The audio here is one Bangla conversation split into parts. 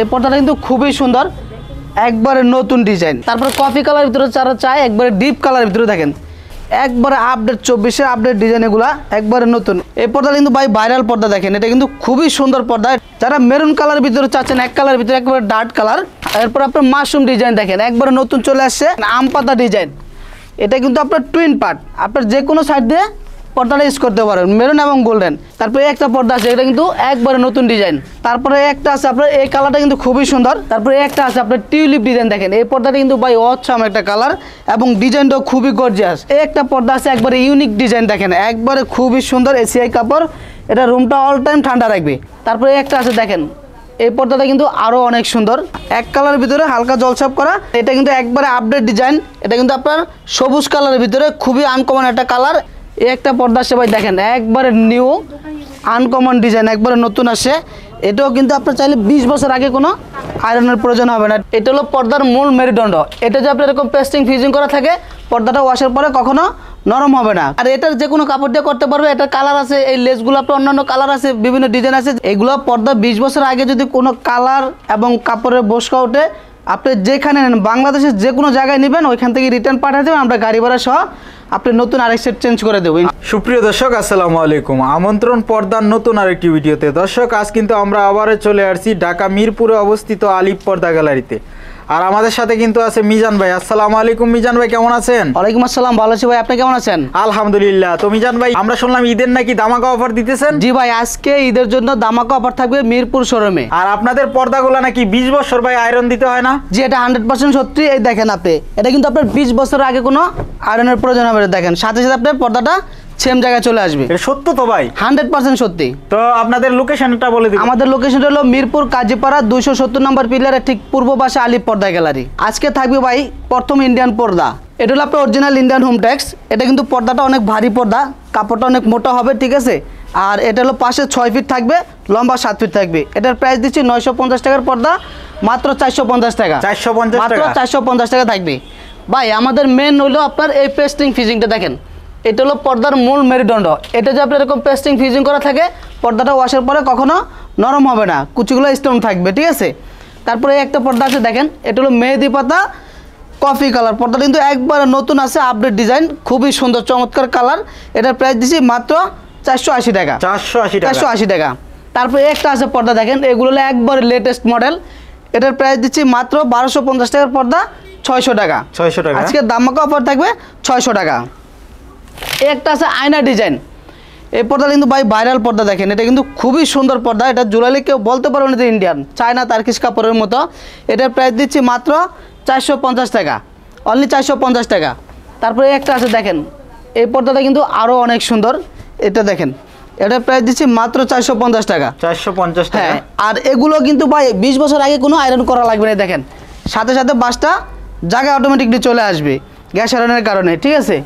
এই পর্দাটা কিন্তু খুবই সুন্দর একবারে নতুন ডিজাইন তারপরে কফি কালার ভিতরে যারা চায় একবারে ডিপ কালার ভিতরে দেখেন একবারে আপডেট চব্বিশে আপডেট ডিজাইন এগুলা একবারে নতুন এই পর্দাটা কিন্তু ভাই ভাইরাল পর্দা দেখেন এটা কিন্তু খুবই সুন্দর পর্দা যারা মেরুন কালার ভিতরে চাচ্ছেন এক কালার ভিতরে একবারে ডার্ক কালার এরপর আপনার মাশরুম ডিজাইন দেখেন একবারে নতুন চলে আসছে আম পাতা ডিজাইন এটা কিন্তু আপনার টুইন পার্ট আপনার যে কোনো সাইড দিয়ে পর্দাটা ইউজ করতে পারেন মেরুন এবং গোল্ডেন তারপরে একটা পর্দা আছে এটা কিন্তু একবারে নতুন ডিজাইন তারপরে একটা আছে আপনার এই কালারটা কিন্তু খুবই সুন্দর তারপরে একটা আছে আপনার টিউলিপ ডিজাইন দেখেন এই পর্দাটা কিন্তু ভাই অচ্ছাম একটা কালার এবং ডিজাইনটাও খুবই গর্জিয়াস এই একটা পর্দা আছে একবারে ইউনিক ডিজাইন দেখেন একবারে খুবই সুন্দর এসিআই কাপড় এটা রুমটা অল টাইম ঠান্ডা রাখবে তারপরে একটা আছে দেখেন এই পর্দাটা কিন্তু আরও অনেক সুন্দর এক কালারের ভিতরে হালকা জলছাপ করা এটা কিন্তু একবারে আপডেট ডিজাইন এটা কিন্তু আপনার সবুজ কালারের ভিতরে খুবই আনকমন একটা কালার এই একটা পর্দা সে ভাই দেখেন একবারে নিউ আনকমন ডিজাইন একবারে নতুন আসে এটাও কিন্তু আপনার চাইলে বিশ বছর আগে কোনো আয়রনের প্রয়োজন হবে না এটা হলো পর্দার মূল মেরুদণ্ড এটা যে আপনার এরকম পেস্টিং ফিজিং করা থাকে পর্দাটা ওয়াশের পরে কখনো নরম হবে না আর এটার যে কোনো কাপড় দিয়ে করতে পারবে এটার কালার আছে এই লেসগুলো আপনার অন্যান্য কালার আছে বিভিন্ন ডিজাইন আছে এগুলো পর্দা বিশ বছর আগে যদি কোনো কালার এবং কাপড়ের বসকা ওঠে আপনি যেখানে নেন বাংলাদেশের যে কোনো জায়গায় নেবেন ওইখান থেকে রিটার্ন পাঠাতে আমরা গাড়ি ভাড়া সহ আপনি নতুন আরেক সেট চেঞ্জ করে দেবেন সুপ্রিয় দর্শক আসসালামু আলাইকুম আমন্ত্রণ পর্দার নতুন আরেকটি ভিডিওতে দর্শক আজ কিন্তু আমরা আবারও চলে আসছি ঢাকা মিরপুরে অবস্থিত আলিপ পর্দা গ্যালারিতে আর আমাদের সাথে কিন্তু আছে মিজান ভাই আসসালাম আলাইকুম মিজান ভাই কেমন আছেন ওয়ালাইকুম আসসালাম ভালো আছি ভাই আপনি কেমন আছেন আলহামদুলিল্লাহ তো মিজান ভাই আমরা শুনলাম ঈদের নাকি দামাকা অফার দিতেছেন জি ভাই আজকে ঈদের জন্য দামাকা অফার থাকবে মিরপুর শোরুমে আর আপনাদের পর্দাগুলো নাকি 20 বছর ভাই আয়রন দিতে হয় না জি এটা 100% সত্যি এই দেখেন আপনি এটা কিন্তু আপনার 20 বছর আগে কোনো আয়রনের প্রয়োজন হবে দেখেন সাথে সাথে আপনার পর্দাটা সেম জায়গায় চলে আসবে এটা সত্য তো ভাই হান্ড্রেড পার্সেন্ট সত্যি তো আপনাদের লোকেশনটা বলে দিন আমাদের লোকেশনটা হলো মিরপুর কাজীপাড়া দুইশো সত্তর নম্বর পিলারে ঠিক পূর্ব পাশে আলিপ পর্দা গ্যালারি আজকে থাকবে ভাই প্রথম ইন্ডিয়ান পর্দা এটা হলো আপনার অরিজিনাল ইন্ডিয়ান হোম ট্যাক্স এটা কিন্তু পর্দাটা অনেক ভারী পর্দা কাপড়টা অনেক মোটা হবে ঠিক আছে আর এটা হলো পাশে ছয় ফিট থাকবে লম্বা সাত ফিট থাকবে এটার প্রাইস দিচ্ছি নয়শো পঞ্চাশ টাকার পর্দা মাত্র চারশো পঞ্চাশ টাকা চারশো পঞ্চাশ মাত্র চারশো পঞ্চাশ টাকা থাকবে ভাই আমাদের মেন হলো আপনার এই পেস্টিং ফিজিংটা দেখেন এটা হলো পর্দার মূল মেরুদণ্ড এটা যে আপনার এরকম পেস্টিং ফিজিং করা থাকে পর্দাটা ওয়াশের পরে কখনো নরম হবে না কুচিগুলো স্টোন থাকবে ঠিক আছে তারপরে একটা পর্দা আছে দেখেন এটা হলো মেহেদি পাতা কফি কালার পর্দা কিন্তু একবার নতুন আছে আপডেট ডিজাইন খুবই সুন্দর চমৎকার কালার এটার প্রাইস দিছি মাত্র চারশো আশি টাকা চারশো আশি চারশো আশি টাকা তারপরে একটা আছে পর্দা দেখেন এগুলো হলো একবার লেটেস্ট মডেল এটার প্রাইস দিচ্ছি মাত্র বারোশো পঞ্চাশ টাকার পর্দা ছয়শো টাকা ছয়শো টাকা আজকে দামাকা অফার থাকবে ছয়শো টাকা একটা আছে আয়না ডিজাইন এই পর্দা কিন্তু ভাই ভাইরাল পর্দা দেখেন এটা কিন্তু খুবই সুন্দর পর্দা এটা জুলাইলে কেউ বলতে পারবে না যে ইন্ডিয়ান চায়না তার্কিশ কাপড়ের মতো এটার প্রাইস দিচ্ছি মাত্র চারশো টাকা অনলি চারশো টাকা তারপরে একটা আছে দেখেন এই পর্দাটা কিন্তু আরও অনেক সুন্দর এটা দেখেন এটা প্রাইস দিচ্ছি মাত্র চারশো পঞ্চাশ টাকা চারশো পঞ্চাশ হ্যাঁ আর এগুলো কিন্তু ভাই বিশ বছর আগে কোনো আয়রন করা লাগবে না দেখেন সাথে সাথে বাসটা জায়গায় অটোমেটিকলি চলে আসবে গ্যাস আয়রনের কারণে ঠিক আছে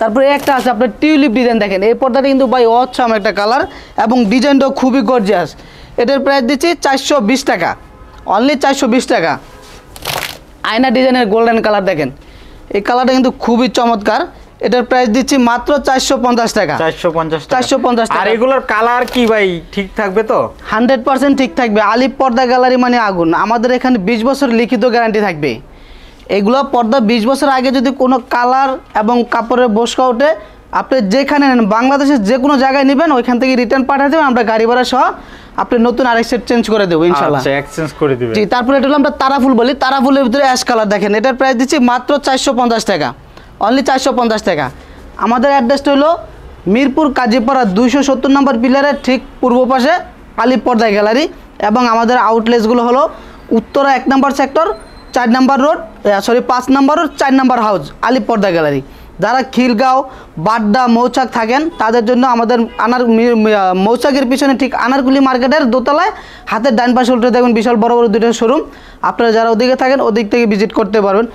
তারপরে একটা আছে আপনার টিউলিপ ডিজাইন দেখেন এই পর্দাটা কিন্তু ভাই অচ্ছাম একটা কালার এবং ডিজাইনটাও খুবই গর্জিয়াস এটার প্রাইস দিচ্ছি চারশো টাকা অনলি চারশো টাকা আয়না ডিজাইনের গোল্ডেন কালার দেখেন এই কালারটা কিন্তু খুবই চমৎকার এটার প্রাইস দিচ্ছি মাত্র চারশো পঞ্চাশ টাকা চারশো পঞ্চাশ টাকা এগুলোর কালার কি ভাই ঠিক থাকবে তো হান্ড্রেড পার্সেন্ট ঠিক থাকবে আলিপ পর্দা গ্যালারি মানে আগুন আমাদের এখানে বিশ বছর লিখিত গ্যারান্টি থাকবে এগুলো পর্দা ২০ বছর আগে যদি কোনো কালার এবং কাপড়ের বসকা ওঠে আপনি যেখানে নেন বাংলাদেশের যে কোনো জায়গায় নেবেন ওইখান থেকে রিটার্ন পাঠিয়ে দেবেন আমরা গাড়ি ভাড়া সহ আপনি নতুন আরেক সেট চেঞ্জ করে দেবো ইনশাল্লাহ এক্সচেঞ্জ আচ্ছা, করে দেবেন জি তারপরে এটা হলো আমরা তারাফুল বলি তারাফুলের ভিতরে অ্যাশ কালার দেখেন এটার প্রাইস দিচ্ছি মাত্র চারশো পঞ্চাশ টাকা অনলি চারশো পঞ্চাশ টাকা আমাদের অ্যাড্রেসটা হলো মিরপুর কাজীপাড়া দুইশো সত্তর নম্বর পিলারের ঠিক পূর্ব পাশে আলিপর্দা গ্যালারি এবং আমাদের আউটলেসগুলো হলো উত্তরা এক নম্বর সেক্টর চার নাম্বার রোড সরি পাঁচ নাম্বার রোড চার নাম্বার হাউস আলিপর্দা গ্যালারি যারা খিলগাঁও বাড্ডা মৌচাক থাকেন তাদের জন্য আমাদের আনার মৌচাকের পিছনে ঠিক আনারগুলি মার্কেটের দোতলায় হাতের ডান পাশে উল্টে দেখবেন বিশাল বড় বড় দুটো শোরুম আপনারা যারা ওদিকে থাকেন ওদিক থেকে ভিজিট করতে পারবেন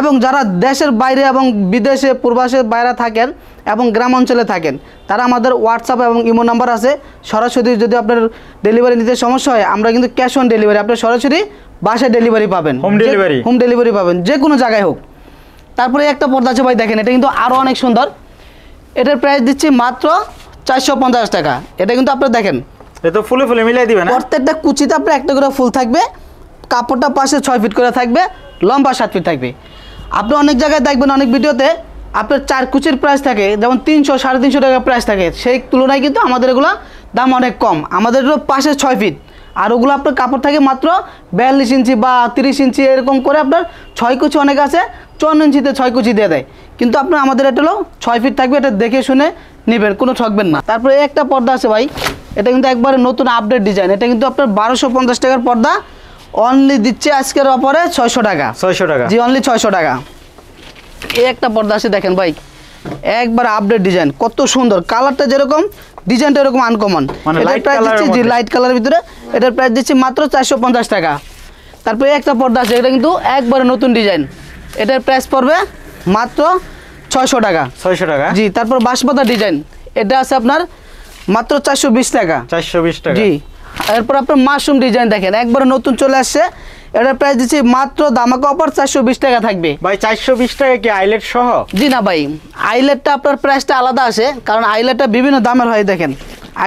এবং যারা দেশের বাইরে এবং বিদেশে পূর্বাসের বাইরে থাকেন এবং গ্রাম অঞ্চলে থাকেন তারা আমাদের হোয়াটসঅ্যাপ এবং ইমো নাম্বার আছে সরাসরি যদি আপনার ডেলিভারি নিতে সমস্যা হয় আমরা কিন্তু ক্যাশ অন ডেলিভারি আপনার সরাসরি বাসায় ডেলিভারি পাবেন হোম ডেলিভারি হোম ডেলিভারি পাবেন যে কোনো জায়গায় হোক তারপরে একটা পর্দা আছে ভাই দেখেন এটা কিন্তু আরও অনেক সুন্দর এটার প্রাইস দিচ্ছি মাত্র চারশো পঞ্চাশ টাকা এটা কিন্তু আপনারা দেখেন এটা ফুলে ফুলে মিলাই দিবেন হ্যাঁ? প্রত্যেকটা কুচিতে আপনার একটা করে ফুল থাকবে কাপড়টা পাশে ছয় ফিট করে থাকবে লম্বা সাত ফিট থাকবে আপনি অনেক জায়গায় দেখবেন অনেক ভিডিওতে আপনার চার কুচির প্রাইস থাকে যেমন তিনশো সাড়ে তিনশো টাকা প্রাইস থাকে সেই তুলনায় কিন্তু আমাদের এগুলো দাম অনেক কম আমাদের পাশে ছয় ফিট আর ওগুলো আপনার কাপড় থাকে মাত্র বিয়াল্লিশ ইঞ্চি বা তিরিশ ইঞ্চি এরকম করে আপনার ছয় কুচি অনেক আছে চুয়ান্ন ইঞ্চিতে ছয় কুচি দিয়ে দেয় কিন্তু আপনার আমাদের এটা হলো ছয় ফিট থাকবে এটা দেখে শুনে নেবেন কোনো ঠকবেন না তারপরে একটা পর্দা আছে ভাই এটা কিন্তু একবারে নতুন আপডেট ডিজাইন এটা কিন্তু আপনার বারোশো পঞ্চাশ টাকার পর্দা অনলি দিচ্ছে আজকের অপরে ছয়শো টাকা ছয়শো টাকা জি অনলি ছয়শো টাকা এই একটা পর্দা আছে দেখেন ভাই একবার আপডেট ডিজাইন কত সুন্দর কালারটা যেরকম ডিজাইনটা এরকম আনকমন মানে এটার প্রাইস দিচ্ছি জি লাইট কালার ভিতরে এটার প্রাইস দিচ্ছি মাত্র চারশো পঞ্চাশ টাকা তারপরে একটা পর্দা আছে এটা কিন্তু একবারে নতুন ডিজাইন এটার প্রাইস পড়বে মাত্র ছয়শো টাকা ছয়শো টাকা জি তারপর বাঁশপাতা ডিজাইন এটা আছে আপনার মাত্র চারশো বিশ টাকা চারশো বিশ টাকা জি এরপর আপনার মাশরুম ডিজাইন দেখেন একবারে নতুন চলে আসছে এটা প্রাইস দিচ্ছি মাত্র দামা অফার চারশো বিশ টাকা থাকবে ভাই চারশো বিশ টাকা কি আইলেট সহ জি না ভাই আইলেটটা আপনার প্রাইসটা আলাদা আসে কারণ আইলেটটা বিভিন্ন দামের হয় দেখেন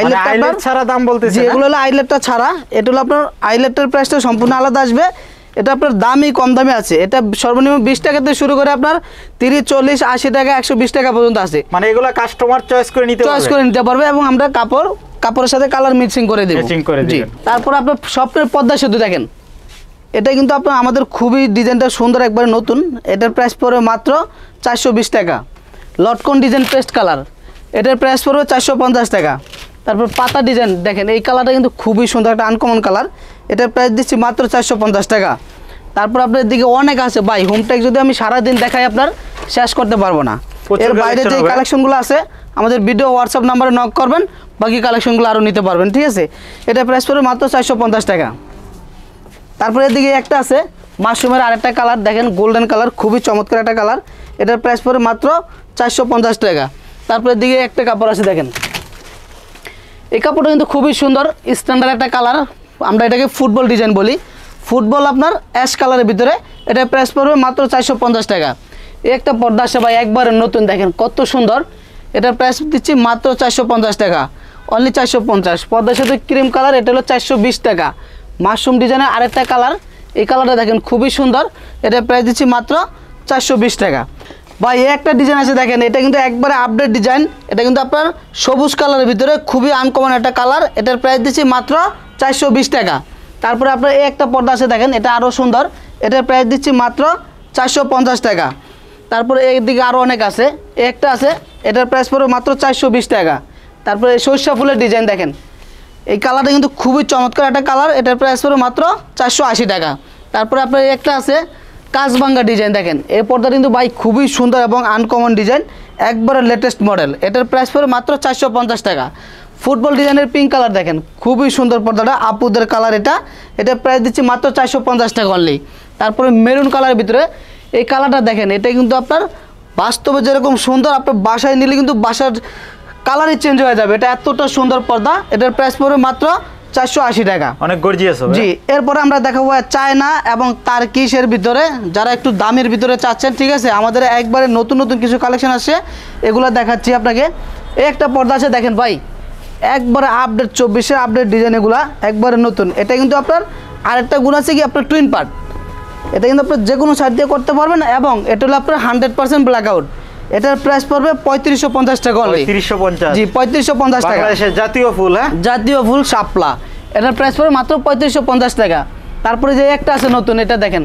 মানে আইলেট ছাড়া দাম বলতেছি এগুলো হলো আইলেটটা ছাড়া এটা হলো আপনার আইলেটের প্রাইসটা সম্পূর্ণ আলাদা আসবে এটা আপনার দামই কম দামে আছে এটা সর্বনিম্ন বিশ টাকা থেকে শুরু করে আপনার তিরিশ চল্লিশ আশি টাকা একশো বিশ টাকা পর্যন্ত আছে মানে এগুলো কাস্টমার চয়েস করে নিতে চয়েস করে নিতে পারবে এবং আমরা কাপড় কাপড়ের সাথে কালার মিক্সিং করে দেবো করে দিই তারপর আপনার স্বপ্নের পদ্মা সেতু দেখেন এটা কিন্তু আপনার আমাদের খুবই ডিজাইনটা সুন্দর একবারে নতুন এটার প্রাইস পড়বে মাত্র চারশো টাকা লটকন ডিজাইন পেস্ট কালার এটার প্রাইস পড়বে চারশো টাকা তারপর পাতা ডিজাইন দেখেন এই কালারটা কিন্তু খুবই সুন্দর একটা আনকমন কালার এটার প্রাইস দিচ্ছি মাত্র চারশো টাকা তারপর আপনার দিকে অনেক আছে বাই হোমটেক যদি আমি সারাদিন দেখাই আপনার শেষ করতে পারবো না এর বাইরে যে কালেকশনগুলো আছে আমাদের ভিডিও হোয়াটসঅ্যাপ নাম্বারে নক করবেন বাকি কালেকশনগুলো আরও নিতে পারবেন ঠিক আছে এটা প্রাইস পড়বে মাত্র চারশো টাকা তারপরে এদিকে একটা আছে মাশরুমের আরেকটা কালার দেখেন গোল্ডেন কালার খুবই চমৎকার একটা কালার এটার প্রাইস পড়ে মাত্র চারশো টাকা তারপরে দিকে একটা কাপড় আছে দেখেন এই কাপড়টা কিন্তু খুবই সুন্দর স্ট্যান্ডার্ড একটা কালার আমরা এটাকে ফুটবল ডিজাইন বলি ফুটবল আপনার অ্যাশ কালারের ভিতরে এটা প্রাইস পড়বে মাত্র চারশো টাকা একটা পর্দা আসে ভাই একবারে নতুন দেখেন কত সুন্দর এটার প্রাইস দিচ্ছি মাত্র চারশো টাকা অনলি চারশো পঞ্চাশ পর্দার সাথে ক্রিম কালার এটা হলো চারশো টাকা মাশরুম ডিজাইনের আরেকটা কালার এই কালারটা দেখেন খুবই সুন্দর এটা প্রাইস দিচ্ছি মাত্র চারশো টাকা বা এই একটা ডিজাইন আছে দেখেন এটা কিন্তু একবারে আপডেট ডিজাইন এটা কিন্তু আপনার সবুজ কালারের ভিতরে খুবই আনকমন একটা কালার এটার প্রাইস দিচ্ছি মাত্র চারশো টাকা তারপরে আপনার এই একটা পর্দা আছে দেখেন এটা আরও সুন্দর এটার প্রাইস দিচ্ছি মাত্র চারশো টাকা তারপরে দিকে আরও অনেক আছে একটা আছে এটার প্রাইস পড়বে মাত্র চারশো টাকা তারপরে সরিষা ফুলের ডিজাইন দেখেন এই কালারটা কিন্তু খুবই চমৎকার একটা কালার এটার প্রাইস পড়বে মাত্র চারশো আশি টাকা তারপরে আপনার একটা আছে কাজবাঙ্গা ডিজাইন দেখেন এই পর্দা কিন্তু বাইক খুবই সুন্দর এবং আনকমন ডিজাইন একবারে লেটেস্ট মডেল এটার প্রাইস পড়বে মাত্র চারশো টাকা ফুটবল ডিজাইনের পিঙ্ক কালার দেখেন খুবই সুন্দর পর্দাটা আপুদের কালার এটা এটার প্রাইস দিচ্ছি মাত্র চারশো টাকা অনলি তারপরে মেরুন কালারের ভিতরে এই কালারটা দেখেন এটা কিন্তু আপনার বাস্তবে যেরকম সুন্দর আপনার বাসায় নিলে কিন্তু বাসার কালারই চেঞ্জ হয়ে যাবে এটা এতটা সুন্দর পর্দা এটার প্রাইস পড়বে মাত্র চারশো আশি টাকা অনেক গর্জিয়াস জি এরপরে আমরা দেখাবো চায়না এবং তার কিসের ভিতরে যারা একটু দামের ভিতরে চাচ্ছেন ঠিক আছে আমাদের একবারে নতুন নতুন কিছু কালেকশন আসছে এগুলো দেখাচ্ছি আপনাকে একটা পর্দা আছে দেখেন ভাই একবারে আপডেট চব্বিশে আপডেট ডিজাইন এগুলা একবারে নতুন এটা কিন্তু আপনার আরেকটা গুণ আছে কি আপনার টুইন পার্ট এটা কিন্তু আপনার যে কোনো সাইড দিয়ে করতে পারবেন এবং এটা হলো আপনার হান্ড্রেড পার্সেন্ট ব্ল্যাকআউট এটার প্রাইস পড়বে পঁয়ত্রিশশো পঞ্চাশ টাকা পঁয়ত্রিশশো পঞ্চাশ জি পঁয়ত্রিশশো পঞ্চাশ টাকা জাতীয় ফুল হ্যাঁ জাতীয় ফুল সাপলা এটার প্রাইস পড়বে মাত্র পঁয়ত্রিশশো পঞ্চাশ টাকা তারপরে যে একটা আছে নতুন এটা দেখেন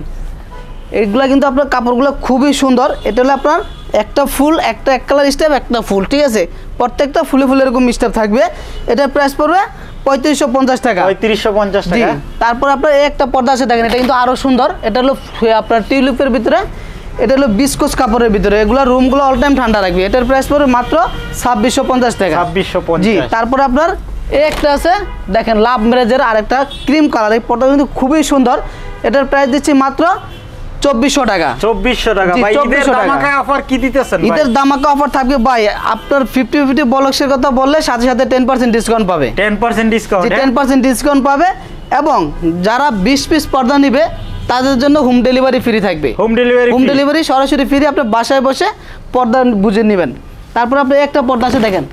এইগুলা কিন্তু আপনার কাপড়গুলো খুবই সুন্দর এটা হলো আপনার একটা ফুল একটা এক কালার স্টেপ একটা ফুল ঠিক আছে প্রত্যেকটা ফুলে ফুলে এরকম স্টেপ থাকবে এটার প্রাইস পড়বে পঁয়ত্রিশশো পঞ্চাশ টাকা পঁয়ত্রিশশো পঞ্চাশ টাকা তারপর আপনার একটা পর্দা আছে দেখেন এটা কিন্তু আরও সুন্দর এটা হলো আপনার টিউলিপের ভিতরে এটা হলো বিস্কোস কাপড়ের ভিতরে এগুলো রুমগুলো অল টাইম ঠান্ডা রাখবে এটার প্রাইস পড়বে মাত্র ছাব্বিশশো পঞ্চাশ টাকা ছাব্বিশশো জি তারপর আপনার একটা আছে দেখেন লাভ ম্যারেজের আরেকটা ক্রিম কালার এই পর্দা কিন্তু খুবই সুন্দর এটার প্রাইস দিচ্ছি মাত্র এবং যারা বিশ পিস পর্দা নিবে তাদের জন্য হোম ডেলিভারি ফ্রি থাকবে হোম ডেলিভারি হোম ডেলিভারি সরাসরি ফ্রি আপনি বাসায় বসে পর্দা বুঝে নেবেন তারপর আপনি একটা পর্দা আছে দেখেন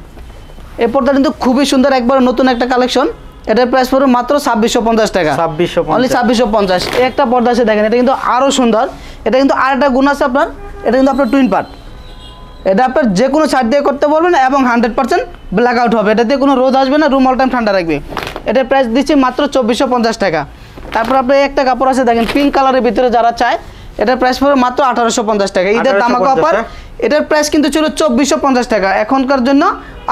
এই পর্দা কিন্তু খুবই সুন্দর একবার নতুন একটা কালেকশন এটার প্রাইস পড়বে মাত্র ছাব্বিশশো পঞ্চাশ টাকা ছাব্বিশশো অনলি ছাব্বিশশো পঞ্চাশ একটা পর্দা আছে দেখেন এটা কিন্তু আরও সুন্দর এটা কিন্তু আর একটা গুণ আছে আপনার এটা কিন্তু আপনার টুইন পার্ট এটা আপনার যে কোনো সাইড দিয়ে করতে পারবেন এবং হান্ড্রেড পার্সেন্ট ব্ল্যাক আউট হবে এটাতে কোনো রোদ আসবে না রুম অল টাইম ঠান্ডা রাখবে এটার প্রাইস দিচ্ছি মাত্র চব্বিশশো পঞ্চাশ টাকা তারপর আপনি একটা কাপড় আছে দেখেন পিঙ্ক কালারের ভিতরে যারা চায় এটার প্রাইস পড়বে মাত্র আঠারোশো পঞ্চাশ টাকা ঈদের দামাকা অফার হ্যাঁ? এটার প্রাইস কিন্তু ছিল চব্বিশশো পঞ্চাশ টাকা এখনকার জন্য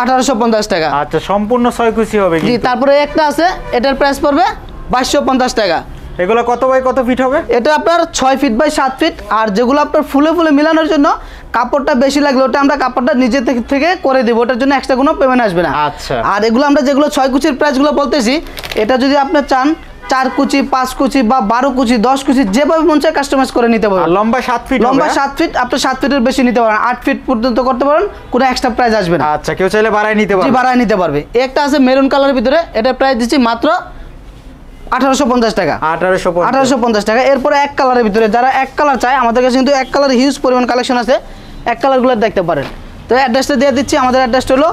আঠারোশো পঞ্চাশ টাকা আচ্ছা সম্পূর্ণ ছয় কুচি হবে জি তারপরে একটা আছে এটার প্রাইস পড়বে বাইশশো পঞ্চাশ টাকা এগুলো কত বাই কত ফিট হবে এটা আপনার ছয় ফিট বাই সাত ফিট আর যেগুলো আপনার ফুলে ফুলে মিলানোর জন্য কাপড়টা বেশি লাগলো ওটা আমরা কাপড়টা নিজে থেকে করে দেবো ওটার জন্য এক্সট্রা কোনো পেমেন্ট আসবে না আচ্ছা আর এগুলো আমরা যেগুলো ছয় কুচির প্রাইসগুলো বলতেছি এটা যদি আপনি চান চার কুচি পাঁচ কুচি বা বারো কুচি দশ কুচি যেভাবে মন চায় কাস্টমাইজ করে নিতে পারেন লম্বা সাত ফিট লম্বা হ্যাঁ? সাত ফিট আপনি সাত ফিটের বেশি নিতে পারেন আট ফিট পর্যন্ত করতে পারেন কোনো এক্সট্রা প্রাইস আসবে না আচ্ছা কেউ চাইলে বাড়ায় নিতে পারবে বাড়ায় নিতে পারবে একটা আছে মেরুন কালারের ভিতরে এটা প্রাইস দিচ্ছি মাত্র আঠারোশো পঞ্চাশ টাকা আঠারোশো পঞ্চাশ টাকা এক কালারের ভিতরে যারা এক কালার চায় আমাদের কাছে কিন্তু এক হিউজ পরিমাণ কালেকশন আছে এক দেখতে পারেন তো অ্যাড্রেসটা দিয়ে দিচ্ছি আমাদের অ্যাড্রেসটা হলো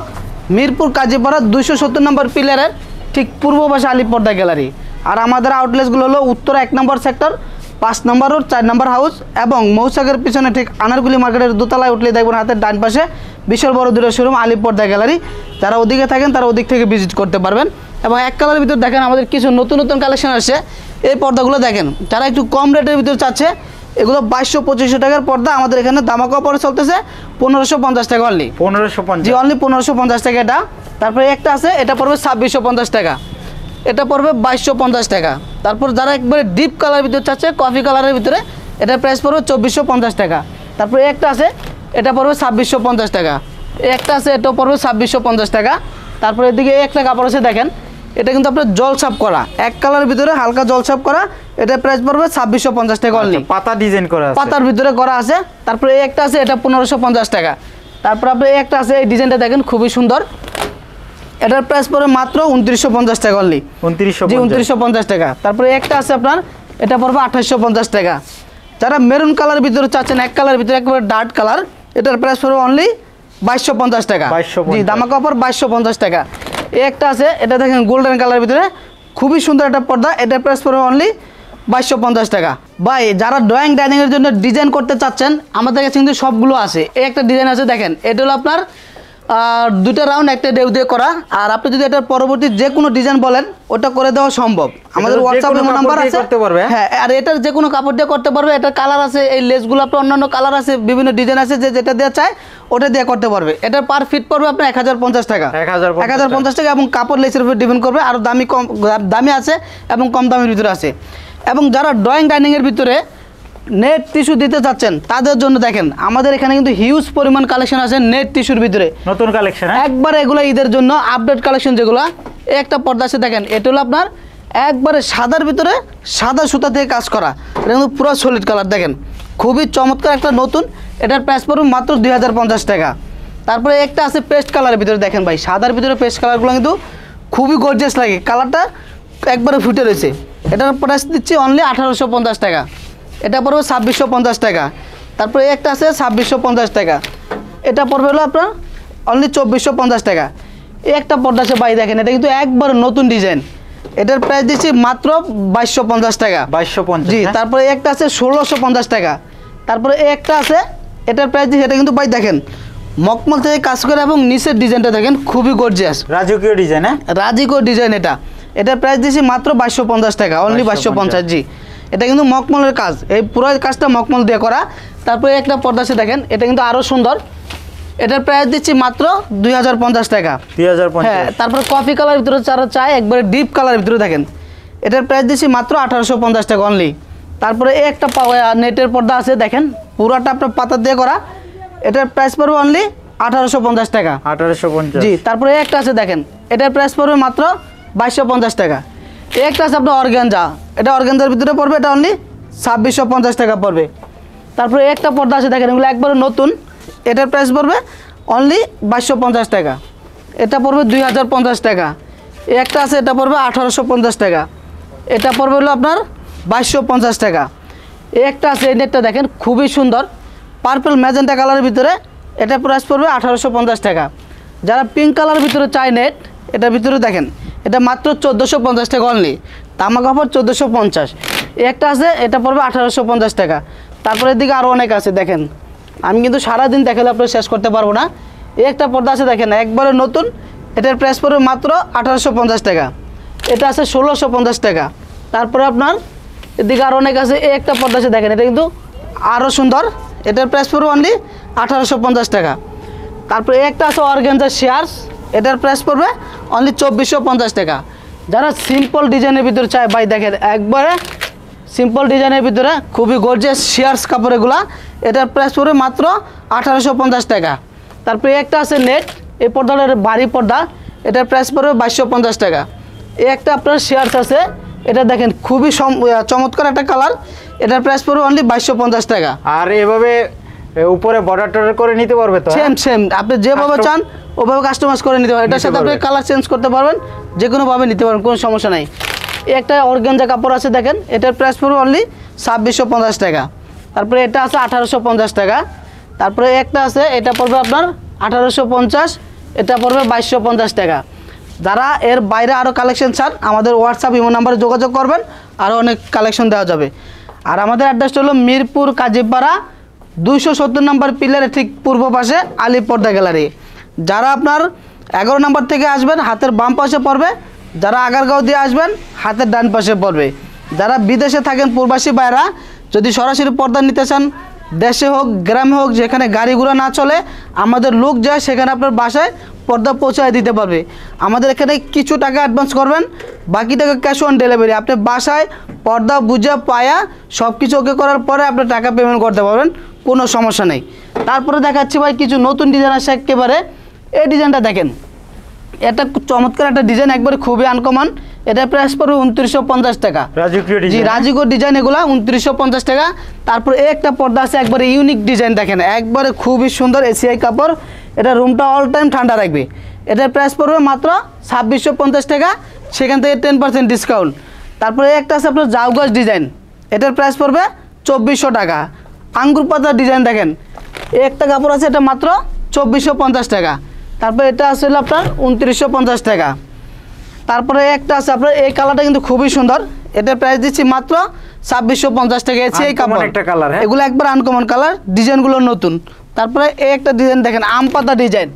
মিরপুর কাজীপাড়া দুইশো সত্তর নম্বর পিলারের ঠিক পূর্ব পাশে আলিপর্দা গ্যালারি আর আমাদের আউটলেটগুলো হলো উত্তর এক নম্বর সেক্টর পাঁচ নম্বর রোড চার নম্বর হাউস এবং মৌসাগের পিছনে ঠিক আনারগুলি মার্কেটের দোতলায় উঠলে দেখবেন হাতের ডান পাশে বিশাল বড় দূরের শোরুম আলিপর্দা গ্যালারি যারা ওদিকে থাকেন তারা ওদিক থেকে ভিজিট করতে পারবেন এবং এক কালারের ভিতর দেখেন আমাদের কিছু নতুন নতুন কালেকশন আসছে এই পর্দাগুলো দেখেন যারা একটু কম রেটের ভিতর চাচ্ছে এগুলো বাইশশো পঁচিশশো টাকার পর্দা আমাদের এখানে দামা পরে চলতেছে পনেরোশো পঞ্চাশ টাকা অনলি পনেরোশো পঞ্চাশ অনলি পনেরোশো পঞ্চাশ টাকা এটা তারপরে একটা আছে এটা পড়বে ছাব্বিশশো পঞ্চাশ টাকা এটা পড়বে বাইশশো পঞ্চাশ টাকা তারপর যারা একবারে ডিপ কালার ভিতরে চাচ্ছে কফি কালারের ভিতরে এটা প্রাইস পড়বে চব্বিশশো পঞ্চাশ টাকা তারপরে একটা আছে এটা পড়বে ছাব্বিশশো পঞ্চাশ টাকা একটা আছে এটা পড়বে ছাব্বিশশো পঞ্চাশ টাকা তারপরে এদিকে একটা কাপড় আছে দেখেন এটা কিন্তু আপনার জলছাপ করা এক কালারের ভিতরে হালকা জলছাপ করা এটা প্রাইস পড়বে ছাব্বিশশো পঞ্চাশ টাকা অনলি আচ্ছা, পাতা ডিজাইন করা পাতার ভিতরে করা আছে তারপরে একটা আছে এটা পনেরোশো পঞ্চাশ টাকা তারপর আপনি একটা আছে এই ডিজাইনটা দেখেন খুবই সুন্দর এটার প্রাইস পড়বে মাত্র উনত্রিশশো পঞ্চাশ টাকা অনলি উনত্রিশশো উনত্রিশশো পঞ্চাশ টাকা তারপরে একটা আছে আপনার এটা পড়বে আঠাশশো পঞ্চাশ টাকা যারা মেরুন কালার ভিতরে চাচ্ছেন এক কালার ভিতরে একবারে ডার্ক কালার এটার প্রাইস পড়বে অনলি বাইশশো পঞ্চাশ টাকা জি দামা কাপড় বাইশশো পঞ্চাশ টাকা এই একটা আছে এটা দেখেন গোল্ডেন কালার ভিতরে খুবই সুন্দর একটা পর্দা এটার প্রাইস পড়বে অনলি বাইশশো পঞ্চাশ টাকা ভাই যারা ড্রয়িং ডাইনিংয়ের জন্য ডিজাইন করতে চাচ্ছেন আমাদের কাছে কিন্তু সবগুলো আছে এই একটা ডিজাইন আছে দেখেন এটা হলো আপনার আর দুটা রাউন্ড একটা ডেউ দিয়ে করা আর আপনি যদি এটার পরবর্তী যে কোনো ডিজাইন বলেন ওটা করে দেওয়া সম্ভব আমাদের হোয়াটসঅ্যাপ নাম্বার আছে করতে পারবে হ্যাঁ, হ্যাঁ আর এটার যে কোনো কাপড় দিয়ে করতে পারবে এটার কালার আছে এই লেসগুলো আপনার অন্যান্য কালার আছে বিভিন্ন ডিজাইন আছে যে যেটা দেওয়া চায় ওটা দিয়ে করতে পারবে এটার পার ফিট পড়বে আপনার এক হাজার পঞ্চাশ টাকা এক হাজার পঞ্চাশ টাকা এবং কাপড় লেসের উপর ডিপেন্ড করবে আরও দামি কম দামি আছে এবং কম দামের ভিতরে আছে এবং যারা ড্রয়িং ডাইনিংয়ের ভিতরে নেট টিস্যু দিতে চাচ্ছেন তাদের জন্য দেখেন আমাদের এখানে কিন্তু হিউজ পরিমাণ কালেকশন আছে নেট টিস্যুর ভিতরে নতুন কালেকশন একবার এগুলো ঈদের জন্য আপডেট কালেকশন যেগুলো একটা পর্দা আছে দেখেন এটা হলো আপনার একবারে সাদার ভিতরে সাদা সুতা থেকে কাজ করা এটা কিন্তু পুরো সলিড কালার দেখেন খুবই চমৎকার একটা নতুন এটার প্রাইস পড়বে মাত্র দুই টাকা তারপরে একটা আছে পেস্ট কালারের ভিতরে দেখেন ভাই সাদার ভিতরে পেস্ট কালারগুলো কিন্তু খুবই গর্জেস লাগে কালারটা একবারে ফুটে রয়েছে এটার প্রাইস দিচ্ছি অনলি আঠারোশো টাকা এটা পড়বে ছাব্বিশশো পঞ্চাশ টাকা তারপরে একটা আছে ছাব্বিশশো পঞ্চাশ টাকা এটা পড়বে হলো আপনার অনলি চব্বিশশো পঞ্চাশ টাকা এই একটা পর্দা আছে বাই দেখেন এটা কিন্তু একবার নতুন ডিজাইন এটার প্রাইস দিচ্ছি মাত্র বাইশশো পঞ্চাশ টাকা বাইশশো পঞ্চাশ জি হ্যাঁ? তারপরে একটা আছে ষোলোশো পঞ্চাশ টাকা তারপরে একটা আছে এটার প্রাইস দিচ্ছি এটা কিন্তু বাই দেখেন মকমল থেকে কাজ করে এবং নিচের ডিজাইনটা দেখেন খুবই গর্জিয়াস রাজকীয় ডিজাইন হ্যাঁ রাজকীয় ডিজাইন এটা এটার প্রাইস দিচ্ছি মাত্র বাইশশো পঞ্চাশ টাকা অনলি বাইশশো পঞ্চাশ জি এটা কিন্তু মকমলের কাজ এই পুরো কাজটা মকমল দিয়ে করা তারপরে একটা পর্দা সে দেখেন এটা কিন্তু আরও সুন্দর এটার প্রাইস দিচ্ছি মাত্র দুই টাকা দুই হ্যাঁ তারপরে কফি কালার ভিতরে যারা চায় একবারে ডিপ কালার ভিতরে দেখেন এটার প্রাইস দিচ্ছি মাত্র আঠারোশো টাকা অনলি তারপরে একটা নেটের পর্দা আছে দেখেন পুরাটা আপনার পাতা দিয়ে করা এটার প্রাইস পড়বে অনলি আঠারোশো টাকা আঠারোশো জি তারপরে একটা আছে দেখেন এটার প্রাইস পড়বে মাত্র বাইশশো টাকা একটা আছে আপনার অর্গ্যানজা এটা অর্গ্যানজার ভিতরে পড়বে এটা অনলি ছাব্বিশশো পঞ্চাশ টাকা পড়বে তারপরে একটা পর্দা আছে দেখেন এগুলো একবারে নতুন এটার প্রাইস পড়বে অনলি বাইশশো পঞ্চাশ টাকা এটা পড়বে দুই হাজার পঞ্চাশ টাকা একটা আছে এটা পড়বে আঠারোশো পঞ্চাশ টাকা এটা পড়বে হলো আপনার বাইশশো পঞ্চাশ টাকা একটা আছে এই নেটটা দেখেন খুবই সুন্দর পার্পল ম্যাজেন্টা কালারের ভিতরে এটা প্রাইস পড়বে আঠারোশো পঞ্চাশ টাকা যারা পিঙ্ক কালারের ভিতরে চায় নেট এটার ভিতরে দেখেন এটা মাত্র চোদ্দোশো পঞ্চাশ টাকা অনলি তামা কাপড় চোদ্দোশো পঞ্চাশ একটা আছে এটা পড়বে আঠারোশো পঞ্চাশ টাকা তারপরে এদিকে আরও অনেক আছে দেখেন আমি কিন্তু সারাদিন দেখালে আপনার শেষ করতে পারবো না একটা পর্দা আছে দেখেন একবারে নতুন এটার প্রাইস পড়বে মাত্র আঠারোশো পঞ্চাশ টাকা এটা আছে ষোলোশো পঞ্চাশ টাকা তারপরে আপনার এদিকে আরও অনেক আছে এই একটা পর্দা আছে দেখেন এটা কিন্তু আরও সুন্দর এটার প্রাইস পড়বে অনলি আঠারোশো পঞ্চাশ টাকা তারপরে একটা আছে অর্গেনজার শেয়ার এটার প্রাইস পড়বে অনলি চব্বিশশো পঞ্চাশ টাকা যারা সিম্পল ডিজাইনের ভিতরে চায় ভাই দেখেন একবারে সিম্পল ডিজাইনের ভিতরে খুবই গরজে শেয়ার্স কাপড়েগুলা এটার প্রাইস পড়বে মাত্র আঠারোশো পঞ্চাশ টাকা তারপরে একটা আছে নেট এই পর্দাটা বাড়ি পর্দা এটার প্রাইস পড়বে বাইশশো পঞ্চাশ টাকা এই একটা আপনার শেয়ার্স আছে এটা দেখেন খুবই চমৎকার একটা কালার এটার প্রাইস পড়বে অনলি বাইশশো পঞ্চাশ টাকা আর এভাবে উপরে বর্ডার টর্ডার করে নিতে পারবে তো সেম হ্যাঁ? সেম আপনি যেভাবে চান ওভাবে কাস্টমাইজ করে নিতে পারবেন এটার সাথে আপনি কালার চেঞ্জ করতে পারবেন যে কোনোভাবে নিতে পারবেন কোনো সমস্যা নাই একটা অর্গেঞ্জা কাপড় আছে দেখেন এটার প্রাইস পড়বে অনলি ছাব্বিশশো পঞ্চাশ টাকা তারপরে এটা আছে আঠারোশো পঞ্চাশ টাকা তারপরে একটা আছে এটা পড়বে আপনার আঠারোশো পঞ্চাশ এটা পড়বে বাইশশো পঞ্চাশ টাকা যারা এর বাইরে আরও কালেকশন চান আমাদের হোয়াটসঅ্যাপ ইমো নাম্বারে যোগাযোগ করবেন আরও অনেক কালেকশন দেওয়া যাবে আর আমাদের অ্যাড্রেসটা হলো মিরপুর কাজীপাড়া দুইশো সত্তর নম্বর পিলারের ঠিক পূর্ব পাশে আলি পর্দা গ্যালারি যারা আপনার এগারো নম্বর থেকে আসবেন হাতের বাম পাশে পড়বে যারা আগারগাঁও দিয়ে আসবেন হাতের ডান পাশে পড়বে যারা বিদেশে থাকেন প্রবাসী বাইরা যদি সরাসরি পর্দা নিতে চান দেশে হোক গ্রামে হোক যেখানে গাড়িগুলো না চলে আমাদের লোক যায় সেখানে আপনার বাসায় পর্দা পৌঁছায় দিতে পারবে আমাদের এখানে কিছু টাকা অ্যাডভান্স করবেন বাকি টাকা ক্যাশ অন ডেলিভারি আপনি বাসায় পর্দা বুঝে পায়া সব কিছু ওকে করার পরে আপনি টাকা পেমেন্ট করতে পারবেন কোনো সমস্যা নেই তারপরে দেখাচ্ছি ভাই কিছু নতুন ডিজাইন আসে একেবারে এই ডিজাইনটা দেখেন এটা চমৎকার একটা ডিজাইন একবারে খুবই আনকমন এটা প্রাইস পড়বে উনত্রিশশো পঞ্চাশ টাকা জি রাজিগর ডিজাইন এগুলো উনত্রিশশো পঞ্চাশ টাকা তারপর একটা পর্দা আছে একবারে ইউনিক ডিজাইন দেখেন একবারে খুবই সুন্দর এসিআই কাপড় এটা রুমটা অল টাইম ঠান্ডা রাখবে এটার প্রাইস পড়বে মাত্র ছাব্বিশশো পঞ্চাশ টাকা সেখান থেকে টেন পার্সেন্ট ডিসকাউন্ট তারপরে একটা আছে আপনার জাউগাছ ডিজাইন এটার প্রাইস পড়বে চব্বিশশো টাকা আঙ্গুর পাতার ডিজাইন দেখেন একটা কাপড় আছে এটা মাত্র চব্বিশশো পঞ্চাশ টাকা তারপরে এটা আছে হলো আপনার উনত্রিশশো পঞ্চাশ টাকা তারপরে একটা আছে আপনার এই কালারটা কিন্তু খুবই সুন্দর এটা প্রাইস দিচ্ছি মাত্র ছাব্বিশশো পঞ্চাশ টাকা এসে এই কাপড় একটা কালার হ্যাঁ। এগুলো একবার আনকমন কালার ডিজাইনগুলো নতুন তারপরে এই একটা ডিজাইন দেখেন আম পাতা ডিজাইন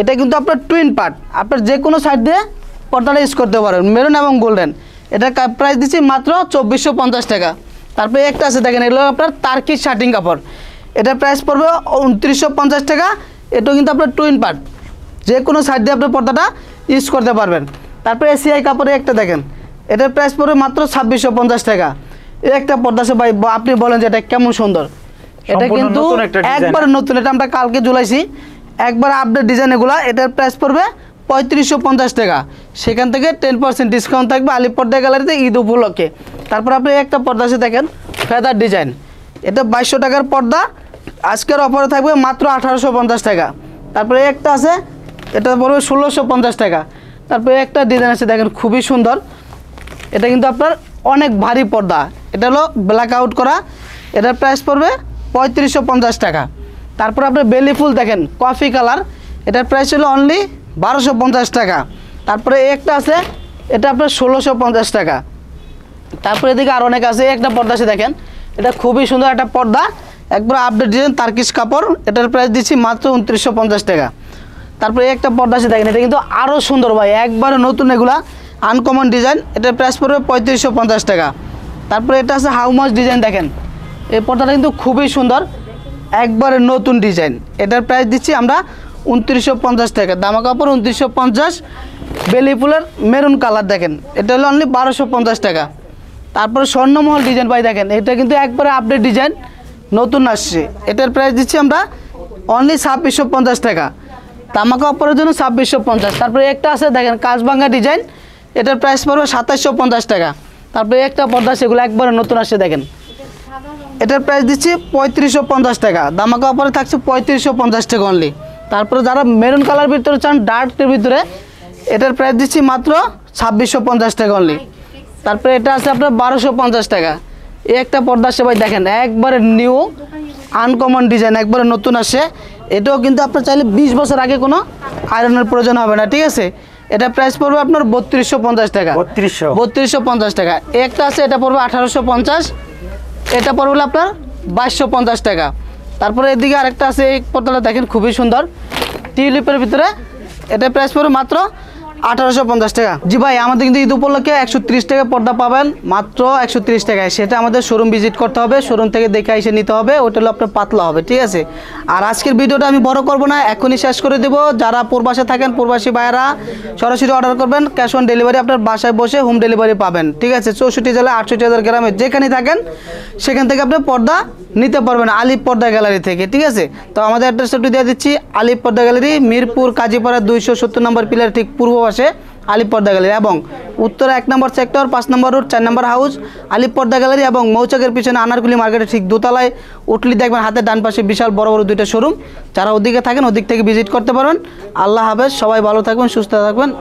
এটা কিন্তু আপনার টুইন পার্ট আপনার যে কোনো সাইড দিয়ে পর্দাটা ইউজ করতে পারেন মেরুন এবং গোল্ডেন এটা প্রাইস দিচ্ছি মাত্র চব্বিশশো পঞ্চাশ টাকা তারপরে একটা আছে দেখেন এগুলো আপনার তার্কি শার্টিং কাপড় এটার প্রাইস পড়বে উনত্রিশশো পঞ্চাশ টাকা এটাও কিন্তু আপনার টুইন পার্ট যে কোনো সাইড দিয়ে আপনি পর্দাটা ইউজ করতে পারবেন তারপরে এসিআই কাপড়ে একটা দেখেন এটার প্রাইস পড়বে মাত্র ছাব্বিশশো পঞ্চাশ টাকা এই একটা পর্দা ভাই আপনি বলেন যে এটা কেমন সুন্দর এটা কিন্তু একবার নতুন এটা আমরা কালকে জুলাইছি একবার আপডেট ডিজাইন এগুলো এটার প্রাইস পড়বে পঁয়ত্রিশশো পঞ্চাশ টাকা সেখান থেকে টেন পার্সেন্ট ডিসকাউন্ট থাকবে আলিপর্দা গ্যালারিতে ঈদ উপলক্ষে তারপর আপনি একটা পর্দা আছে দেখেন ফেদার ডিজাইন এটা বাইশশো টাকার পর্দা আজকের অফারে থাকবে মাত্র আঠারোশো পঞ্চাশ টাকা তারপরে একটা আছে এটা পড়বে ষোলোশো পঞ্চাশ টাকা তারপরে একটা ডিজাইন আছে দেখেন খুবই সুন্দর এটা কিন্তু আপনার অনেক ভারী পর্দা এটা হলো ব্ল্যাক আউট করা এটার প্রাইস পড়বে পঁয়ত্রিশশো পঞ্চাশ টাকা তারপর আপনি বেলি ফুল দেখেন কফি কালার এটার প্রাইস হলো অনলি বারোশো পঞ্চাশ টাকা তারপরে একটা আছে এটা আপনার ষোলোশো পঞ্চাশ টাকা তারপরে এদিকে আর অনেক আছে একটা পর্দা সে দেখেন এটা খুবই সুন্দর একটা পর্দা একবার আপডেট ডিজাইন তার্কিশ কাপড় এটার প্রাইস দিচ্ছি মাত্র উনত্রিশশো পঞ্চাশ টাকা তারপরে একটা পর্দা সে দেখেন এটা কিন্তু আরও সুন্দর ভাই একবারে নতুন এগুলা আনকমন ডিজাইন এটার প্রাইস পড়বে পঁয়ত্রিশশো পঞ্চাশ টাকা তারপরে এটা আছে হাউমাস ডিজাইন দেখেন এই পর্দাটা কিন্তু খুবই সুন্দর একবারে নতুন ডিজাইন এটার প্রাইস দিচ্ছি আমরা উনত্রিশশো পঞ্চাশ টাকা দামা কাপড় উনত্রিশশো পঞ্চাশ বেলি ফুলের মেরুন কালার দেখেন এটা হলো অনলি বারোশো পঞ্চাশ টাকা তারপরে স্বর্ণমহল ডিজাইন পাই দেখেন এটা কিন্তু একবারে আপডেট ডিজাইন নতুন আসছে এটার প্রাইস দিচ্ছি আমরা অনলি ছাব্বিশশো পঞ্চাশ টাকা তামাকা অপরের জন্য ছাব্বিশশো পঞ্চাশ তারপরে একটা আছে দেখেন কাজবাঙ্গা ডিজাইন এটার প্রাইস পড়বে সাতাশশো পঞ্চাশ টাকা তারপরে একটা পর্দা সেগুলো একবারে নতুন আসছে দেখেন এটার প্রাইস দিচ্ছি পঁয়ত্রিশশো পঞ্চাশ টাকা দামাকা অপরে থাকছে পঁয়ত্রিশশো পঞ্চাশ টাকা অনলি তারপরে যারা মেরুন কালার ভিতরে চান ডার্কের ভিতরে এটার প্রাইস দিচ্ছি মাত্র ছাব্বিশশো পঞ্চাশ টাকা অনলি তারপরে এটা আছে আপনার বারোশো পঞ্চাশ টাকা এই একটা পর্দা সেবাই ভাই দেখেন একবারে নিউ আনকমন ডিজাইন একবারে নতুন আসে এটাও কিন্তু আপনার চাইলে বিশ বছর আগে কোনো আয়রনের প্রয়োজন হবে না ঠিক আছে এটা প্রাইস পড়বে আপনার বত্রিশশো পঞ্চাশ টাকা বত্রিশশো বত্রিশশো পঞ্চাশ টাকা একটা আছে এটা পড়বে আঠারোশো পঞ্চাশ এটা পড়বে আপনার বাইশশো পঞ্চাশ টাকা তারপরে এদিকে আরেকটা আছে এই পর্দাটা দেখেন খুবই সুন্দর টিউলিপের ভিতরে এটা প্রাইস পড়বে মাত্র আঠারোশো পঞ্চাশ টাকা জি ভাই আমাদের কিন্তু ঈদ উপলক্ষে একশো ত্রিশ টাকা পর্দা পাবেন মাত্র একশো ত্রিশ টাকায় সেটা আমাদের শোরুম ভিজিট করতে হবে শোরুম থেকে দেখে এসে নিতে হবে ওটা হলো আপনার পাতলা হবে ঠিক আছে আর আজকের ভিডিওটা আমি বড় করব না এখনই শেষ করে দেব যারা প্রবাসে থাকেন প্রবাসী ভাইয়েরা সরাসরি অর্ডার করবেন ক্যাশ অন ডেলিভারি আপনার বাসায় বসে হোম ডেলিভারি পাবেন ঠিক আছে চৌষট্টি জেলায় আটষট্টি হাজার গ্রামে যেখানে থাকেন সেখান থেকে আপনি পর্দা নিতে পারবেন আলিপ পর্দা গ্যালারি থেকে ঠিক আছে তো আমাদের অ্যাড্রেসটা একটু দিয়ে দিচ্ছি আলিপ পর্দা গ্যালারি মিরপুর কাজীপাড়া দুইশো সত্তর নম্বর পিলার ঠিক পূর্ব পাশে আলিপর্দা গ্যালারি এবং উত্তরে এক নম্বর সেক্টর পাঁচ নম্বর রুট চার নম্বর হাউস আলিপর্দা গ্যালারি এবং মৌচকের পিছনে আনারগুলি মার্কেটে ঠিক দোতলায় উঠলি দেখবেন হাতের ডান পাশে বিশাল বড় বড় দুইটা শোরুম যারা ওদিকে থাকেন ওদিক থেকে ভিজিট করতে পারবেন আল্লাহ হাফেজ সবাই ভালো থাকবেন সুস্থ থাকবেন